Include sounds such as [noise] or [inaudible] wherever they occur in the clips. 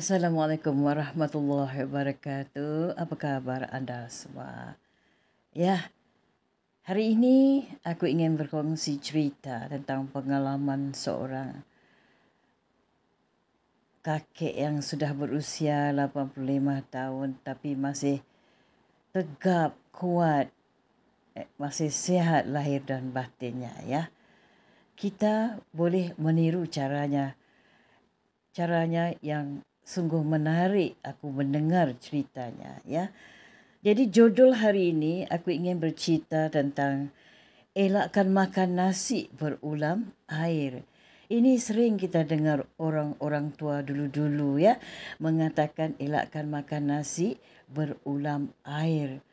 Assalamualaikum warahmatullahi wabarakatuh. Apa khabar anda semua? Ya, hari ini aku ingin berkongsi cerita tentang pengalaman seorang kakek yang sudah berusia 85 tahun tapi masih tegap, kuat, eh, masih sehat lahir dan batinnya ya. Kita boleh meniru caranya caranya yang sungguh menarik aku mendengar ceritanya ya. Jadi judul hari ini aku ingin bercerita tentang elakkan makan nasi berulam air. Ini sering kita dengar orang-orang tua dulu-dulu ya mengatakan elakkan makan nasi berulam air.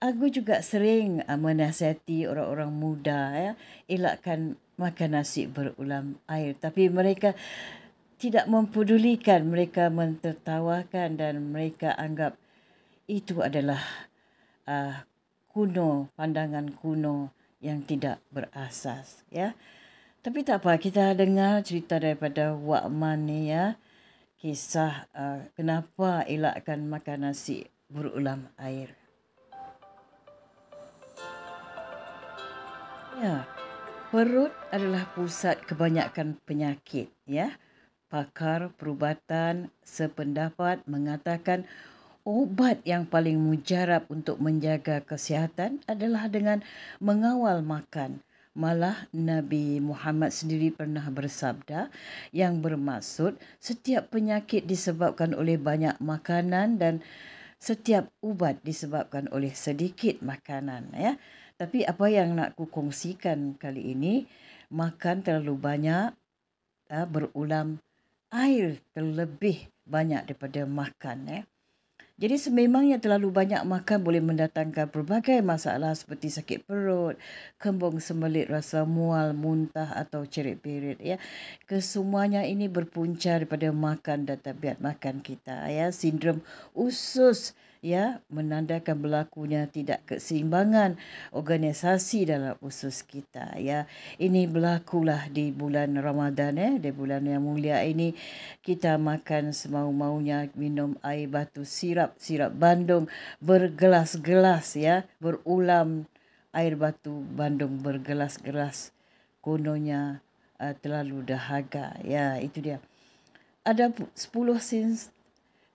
Aku juga sering ah, menasihati orang-orang muda ya elakkan makan nasi berulam air tapi mereka tidak mempedulikan mereka mentertawakan dan mereka anggap itu adalah uh, kuno pandangan kuno yang tidak berasas ya tapi tak apa kita dengar cerita daripada Wak Mani ya kisah uh, kenapa elakkan makan nasi berulam air ya perut adalah pusat kebanyakan penyakit ya pakar perubatan sependapat mengatakan ubat yang paling mujarab untuk menjaga kesihatan adalah dengan mengawal makan. Malah Nabi Muhammad sendiri pernah bersabda yang bermaksud setiap penyakit disebabkan oleh banyak makanan dan setiap ubat disebabkan oleh sedikit makanan. Ya. Tapi apa yang nak ku kongsikan kali ini, makan terlalu banyak ah, berulang air terlebih banyak daripada makan. Eh. Jadi sememangnya terlalu banyak makan boleh mendatangkan pelbagai masalah seperti sakit perut, kembung sembelit, rasa mual, muntah atau cerit perit. Ya. Kesemuanya ini berpunca daripada makan dan tabiat makan kita. Ya. Sindrom usus ya menandakan berlakunya tidak keseimbangan organisasi dalam usus kita ya ini berlakulah di bulan Ramadan eh di bulan yang mulia ini kita makan semau-maunya minum air batu sirap sirap Bandung bergelas-gelas ya berulam air batu Bandung bergelas-gelas kononnya uh, terlalu dahaga ya itu dia ada 10 sins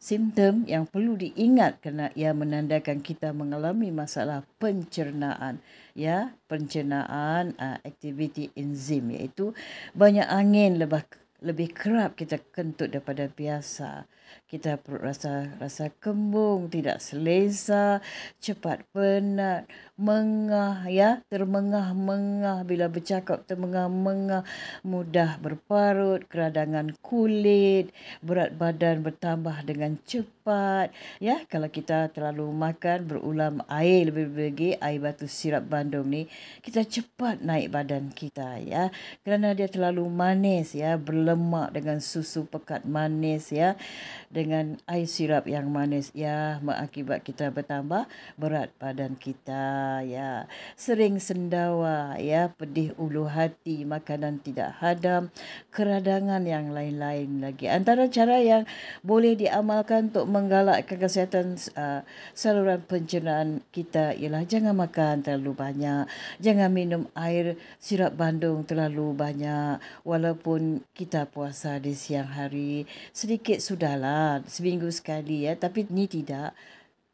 Simptom yang perlu diingat kerana ia menandakan kita mengalami masalah pencernaan. Ya, pencernaan uh, aktiviti enzim iaitu banyak angin lebah lebih kerap kita kentut daripada biasa. Kita perut rasa rasa kembung, tidak selesa, cepat penat, mengah ya, termengah-mengah bila bercakap termengah-mengah, mudah berparut, keradangan kulit, berat badan bertambah dengan cepat. Ya, kalau kita terlalu makan berulam air lebih bagi air batu sirap Bandung ni, kita cepat naik badan kita ya. Kerana dia terlalu manis ya, belum lemak dengan susu pekat manis ya dengan air sirap yang manis ya mengakibat kita bertambah berat badan kita ya sering sendawa ya pedih ulu hati makanan tidak hadam keradangan yang lain-lain lagi antara cara yang boleh diamalkan untuk menggalakkan kesihatan uh, saluran pencernaan kita ialah jangan makan terlalu banyak jangan minum air sirap bandung terlalu banyak walaupun kita puasa di siang hari. Sedikit sudahlah, seminggu sekali ya. Tapi ini tidak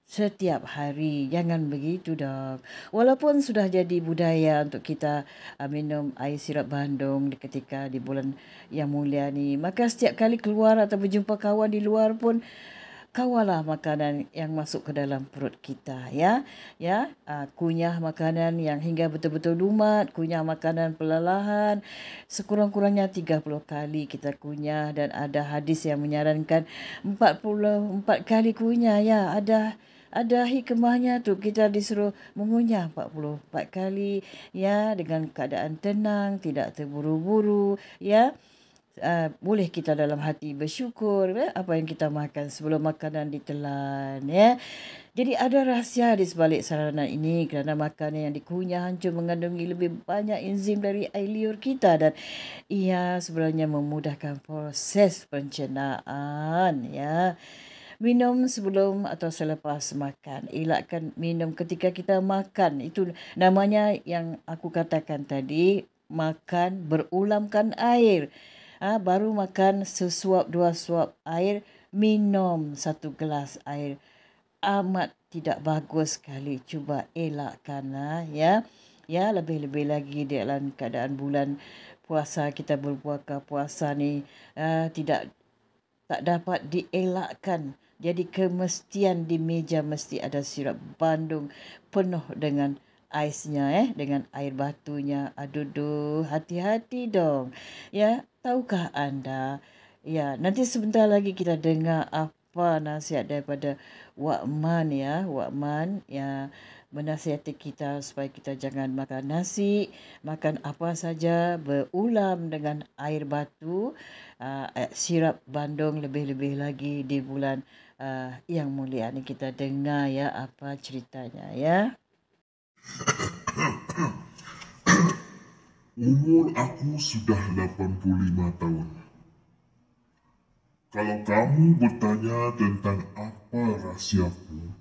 setiap hari. Jangan begitu dok. Walaupun sudah jadi budaya untuk kita uh, minum air sirap Bandung ketika di bulan yang mulia ni. Maka setiap kali keluar atau berjumpa kawan di luar pun kawalah makanan yang masuk ke dalam perut kita ya ya uh, kunyah makanan yang hingga betul-betul lumat kunyah makanan pelalahan, sekurang-kurangnya 30 kali kita kunyah dan ada hadis yang menyarankan 44 kali kunyah ya ada ada hikmahnya tu kita disuruh mengunyah 44 kali ya dengan keadaan tenang tidak terburu-buru ya uh, boleh kita dalam hati bersyukur ya, apa yang kita makan sebelum makanan ditelan ya. Jadi ada rahsia di sebalik sarana ini kerana makanan yang dikunyah hancur mengandungi lebih banyak enzim dari air liur kita dan ia sebenarnya memudahkan proses pencernaan ya. Minum sebelum atau selepas makan. Elakkan minum ketika kita makan. Itu namanya yang aku katakan tadi. Makan berulamkan air ha, baru makan sesuap dua suap air minum satu gelas air amat tidak bagus sekali cuba elakkan ha, ya ya lebih-lebih lagi dalam keadaan bulan puasa kita berpuasa puasa ni ha, tidak tak dapat dielakkan jadi kemestian di meja mesti ada sirap bandung penuh dengan aisnya eh dengan air batunya. Aduh, hati-hati dong. Ya, tahukah anda? Ya, nanti sebentar lagi kita dengar apa nasihat daripada Wakman ya. Wakman ya menasihati kita supaya kita jangan makan nasi, makan apa saja berulam dengan air batu, uh, sirap bandung lebih-lebih lagi di bulan uh, yang mulia ini kita dengar ya apa ceritanya ya. [coughs] Umur aku sudah 85 tahun. Kalau kamu bertanya tentang apa rahsiaku,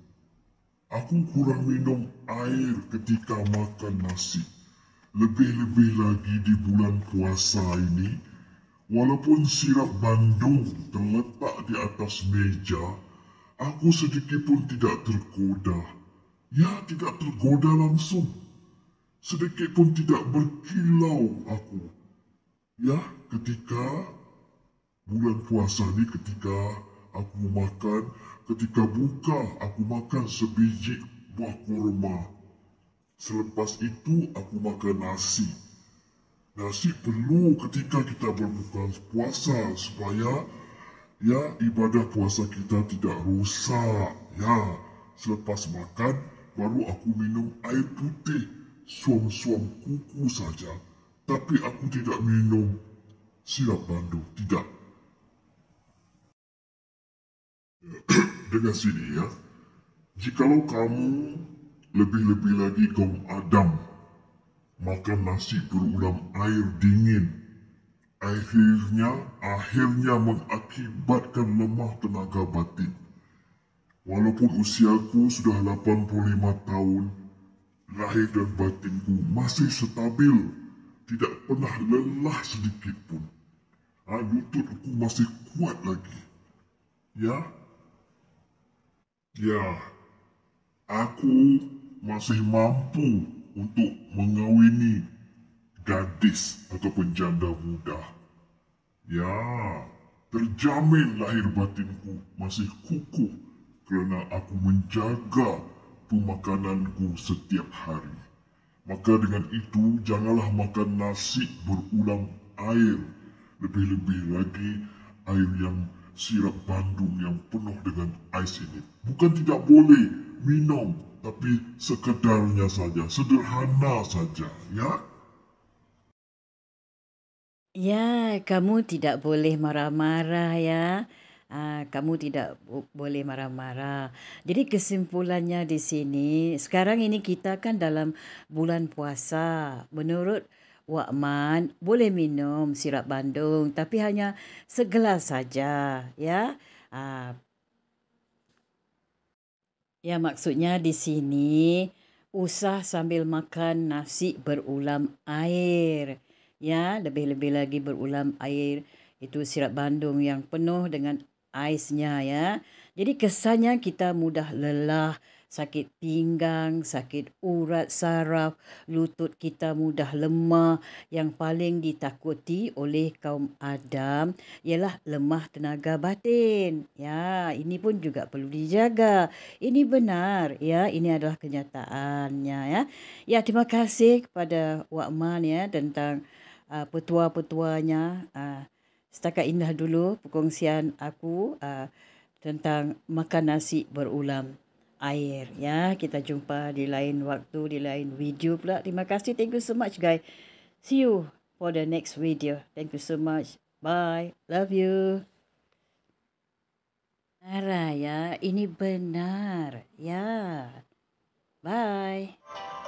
aku kurang minum air ketika makan nasi. Lebih-lebih lagi di bulan puasa ini, walaupun sirap Bandung terletak di atas meja, aku sedikit pun tidak terkodah. Ya, tidak tergoda langsung. Sedikit pun tidak berkilau aku. Ya, ketika bulan puasa ni ketika aku makan, ketika buka aku makan sebiji buah kurma. Selepas itu aku makan nasi. Nasi perlu ketika kita berbuka puasa supaya ya ibadah puasa kita tidak rusak. Ya, selepas makan baru aku minum air putih suam-suam kuku saja. Tapi aku tidak minum sirap bandu, tidak. [clears throat] Dengan sini ya, jikalau kamu lebih-lebih lagi kaum Adam makan nasi berulam air dingin, akhirnya akhirnya mengakibatkan lemah tenaga batin. Walaupun usiaku sudah 85 tahun, lahir dan batinku masih stabil, tidak pernah lelah sedikit pun. Ha, Lututku masih kuat lagi. Ya? Ya. Aku masih mampu untuk mengawini gadis atau penjanda muda. Ya, terjamin lahir batinku masih kukuh kerana aku menjaga pemakananku setiap hari. Maka dengan itu, janganlah makan nasi berulang air. Lebih-lebih lagi, air yang sirap bandung yang penuh dengan ais ini. Bukan tidak boleh minum, tapi sekedarnya saja, sederhana saja, ya? Ya, kamu tidak boleh marah-marah ya. Ah kamu tidak boleh marah-marah. Jadi kesimpulannya di sini, sekarang ini kita kan dalam bulan puasa. Menurut Wakman boleh minum sirap Bandung, tapi hanya segelas saja, ya. Uh, ya maksudnya di sini usah sambil makan nasi berulam air, ya lebih-lebih lagi berulam air itu sirap Bandung yang penuh dengan aisnya ya. Jadi kesannya kita mudah lelah, sakit pinggang, sakit urat saraf, lutut kita mudah lemah. Yang paling ditakuti oleh kaum Adam ialah lemah tenaga batin. Ya, ini pun juga perlu dijaga. Ini benar ya, ini adalah kenyataannya ya. Ya, terima kasih kepada Wakman ya tentang uh, petua-petuanya. Uh, setakat indah dulu perkongsian aku uh, tentang makan nasi berulam air ya kita jumpa di lain waktu di lain video pula terima kasih thank you so much guys see you for the next video thank you so much bye love you Nara ya ini benar ya bye